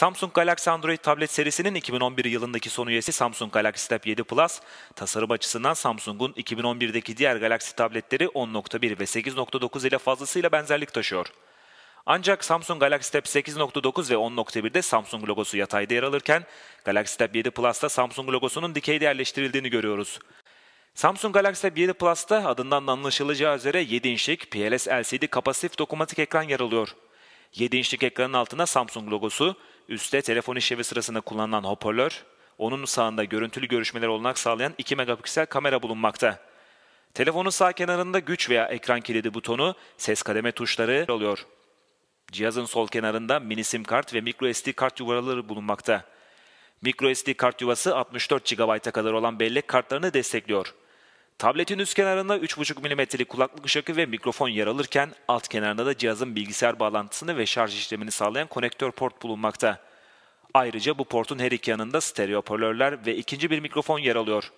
Samsung Galaxy Android tablet serisinin 2011 yılındaki son üyesi Samsung Galaxy Tab 7 Plus, tasarım açısından Samsung'un 2011'deki diğer Galaxy tabletleri 10.1 ve 8.9 ile fazlasıyla benzerlik taşıyor. Ancak Samsung Galaxy Tab 8.9 ve 10.1'de Samsung logosu yatayda yer alırken, Galaxy Tab 7 Plus'ta Samsung logosunun dikeyde yerleştirildiğini görüyoruz. Samsung Galaxy Tab 7 Plus'ta adından da anlaşılacağı üzere 7 inçlik PLS LCD kapasitif dokunmatik ekran yer alıyor. 7 inçlik ekranın altına Samsung logosu, Üste telefon işlevi sırasında kullanılan hoparlör, onun sağında görüntülü görüşmeler olanak sağlayan 2 megapiksel kamera bulunmakta. Telefonun sağ kenarında güç veya ekran kilidi butonu, ses kademe tuşları oluyor. Cihazın sol kenarında mini sim kart ve micro SD kart yuvaları bulunmakta. Micro SD kart yuvası 64 GB'a kadar olan bellek kartlarını destekliyor. Tabletin üst kenarında 3,5 mm'lik kulaklık şakı ve mikrofon yer alırken alt kenarında da cihazın bilgisayar bağlantısını ve şarj işlemini sağlayan konektör port bulunmakta. Ayrıca bu portun her iki yanında stereo hoparlörler ve ikinci bir mikrofon yer alıyor.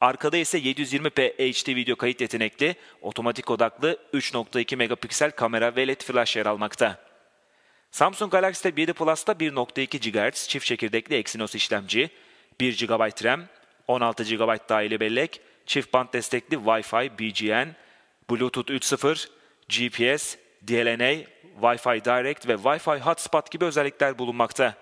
Arkada ise 720p HD video kayıt yetenekli, otomatik odaklı 3.2 megapiksel kamera ve LED flash yer almakta. Samsung Galaxy Tab 7 Plus'ta 1.2 GHz çift çekirdekli Exynos işlemci, 1 GB RAM, 16 GB dahili bellek, çift band destekli Wi-Fi, BGN, Bluetooth 3.0, GPS, DLNA, Wi-Fi Direct ve Wi-Fi Hotspot gibi özellikler bulunmakta.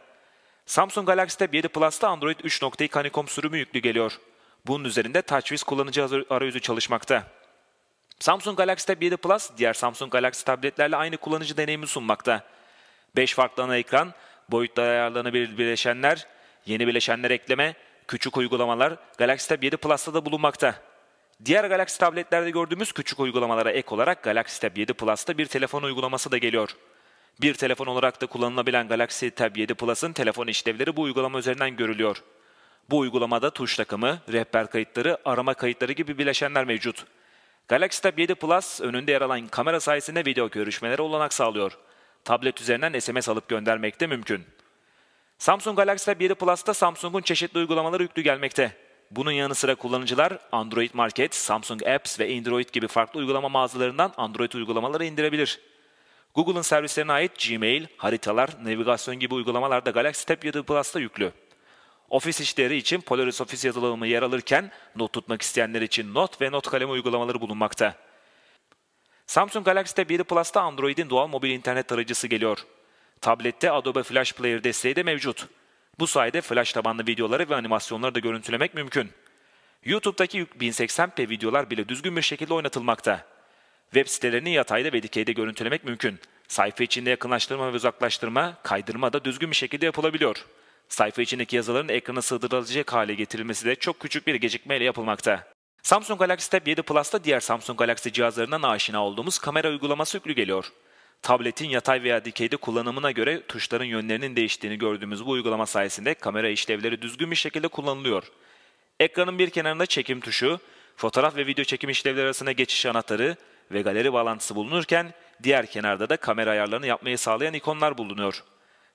Samsung Galaxy Tab 7 Plus'ta Android 3.2 Honeycomb sürümü yüklü geliyor. Bunun üzerinde TouchWiz kullanıcı arayüzü çalışmakta. Samsung Galaxy Tab 7 Plus diğer Samsung Galaxy tabletlerle aynı kullanıcı deneyimi sunmakta. 5 farklı ana ekran, boyutla ayarlanabilir bileşenler, yeni bileşenler ekleme, küçük uygulamalar Galaxy Tab 7 Plus'ta da bulunmakta. Diğer Galaxy tabletlerde gördüğümüz küçük uygulamalara ek olarak Galaxy Tab 7 Plus'ta bir telefon uygulaması da geliyor. Bir telefon olarak da kullanılabilen Galaxy Tab 7 Plus'ın telefon işlevleri bu uygulama üzerinden görülüyor. Bu uygulamada tuş takımı, rehber kayıtları, arama kayıtları gibi bileşenler mevcut. Galaxy Tab 7 Plus önünde yer alan kamera sayesinde video görüşmeleri olanak sağlıyor. Tablet üzerinden SMS alıp göndermek de mümkün. Samsung Galaxy Tab 7 Plus'ta Samsung'un çeşitli uygulamaları yüklü gelmekte. Bunun yanı sıra kullanıcılar Android Market, Samsung Apps ve Android gibi farklı uygulama mağazalarından Android uygulamaları indirebilir. Google'ın servislerine ait Gmail, haritalar, navigasyon gibi uygulamalar da Galaxy Tab 7 Plus'ta yüklü. Ofis işleri için Polaris Office yazılımı yer alırken not tutmak isteyenler için not ve not kalemi uygulamaları bulunmakta. Samsung Galaxy Tab 7 Plus'ta Android'in doğal mobil internet tarayıcısı geliyor. Tablette Adobe Flash Player desteği de mevcut. Bu sayede flash tabanlı videoları ve animasyonları da görüntülemek mümkün. YouTube'daki 1080p videolar bile düzgün bir şekilde oynatılmakta. Web sitelerini yatayda ve dikeyde görüntülemek mümkün. Sayfa içinde yakınlaştırma ve uzaklaştırma, kaydırma da düzgün bir şekilde yapılabiliyor. Sayfa içindeki yazıların ekrana sığdırılacak hale getirilmesi de çok küçük bir gecikmeyle yapılmakta. Samsung Galaxy Tab 7 Plus'ta diğer Samsung Galaxy cihazlarından aşina olduğumuz kamera uygulaması yüklü geliyor tabletin yatay veya dikeyde kullanımına göre tuşların yönlerinin değiştiğini gördüğümüz bu uygulama sayesinde kamera işlevleri düzgün bir şekilde kullanılıyor. Ekranın bir kenarında çekim tuşu, fotoğraf ve video çekim işlevleri arasında geçiş anahtarı ve galeri bağlantısı bulunurken diğer kenarda da kamera ayarlarını yapmayı sağlayan ikonlar bulunuyor.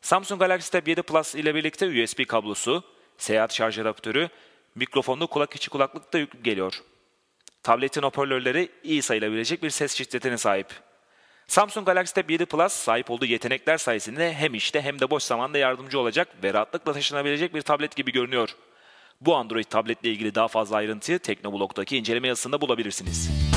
Samsung Galaxy Tab 7 Plus ile birlikte USB kablosu, seyahat şarj adaptörü, mikrofonlu kulak içi kulaklık da geliyor. Tabletin hoparlörleri iyi sayılabilecek bir ses şiddetine sahip. Samsung Galaxy Tab 7 Plus sahip olduğu yetenekler sayesinde hem işte hem de boş zamanda yardımcı olacak ve rahatlıkla taşınabilecek bir tablet gibi görünüyor. Bu Android tabletle ilgili daha fazla ayrıntıyı Teknoblog'daki inceleme yazısında bulabilirsiniz.